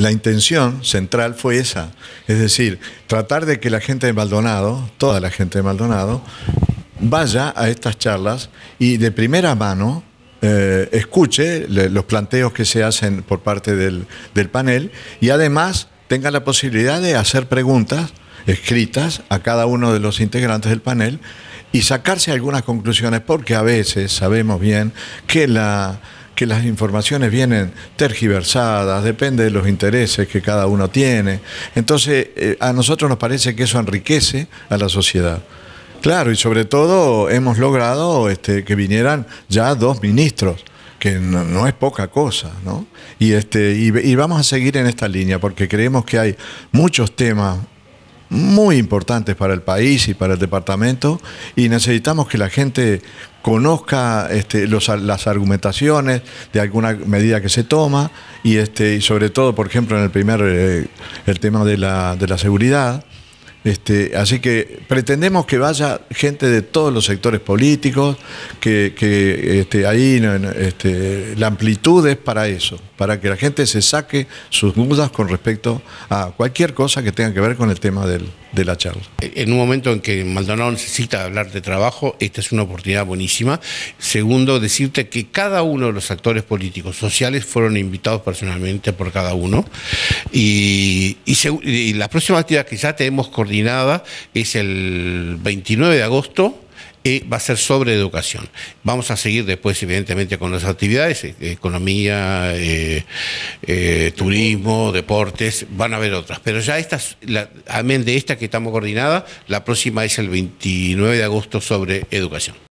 la intención central fue esa, es decir, tratar de que la gente de Maldonado, toda la gente de Maldonado, vaya a estas charlas y de primera mano eh, escuche los planteos que se hacen por parte del, panel y además tenga la posibilidad de hacer preguntas escritas a cada uno de los integrantes del panel y sacarse algunas conclusiones porque a veces sabemos bien que la, que las informaciones vienen tergiversadas, depende de los intereses que cada uno tiene. Entonces, eh, a nosotros nos parece que eso enriquece a la sociedad. Claro, y sobre todo hemos logrado este, que vinieran ya dos ministros que no, es poca cosa, ¿no? Y, este, y, vamos a seguir en esta línea porque creemos que hay muchos temas muy importantes para el país y para el departamento y necesitamos que la gente conozca este, las argumentaciones de alguna medida que se toma y, este, y sobre todo, por ejemplo, en el primer, eh, el tema de la, de la seguridad, este, así que pretendemos que vaya gente de todos los sectores políticos, que, que este, ahí este, la amplitud es para eso, para que la gente se saque sus dudas con respecto a cualquier cosa que tenga que ver con el tema del, de la charla. En un momento en que Maldonado necesita hablar de trabajo, esta es una oportunidad buenísima. Segundo, decirte que cada uno de los actores políticos sociales fueron invitados personalmente por cada uno. Y, y la próxima actividad que ya tenemos coordinada es el 29 de agosto y va a ser sobre educación. Vamos a seguir después, evidentemente, con las actividades, eh, economía, eh, eh, turismo, deportes, van a haber otras. Pero ya estas, la, amén de esta que estamos coordinadas, la próxima es el 29 de agosto sobre educación.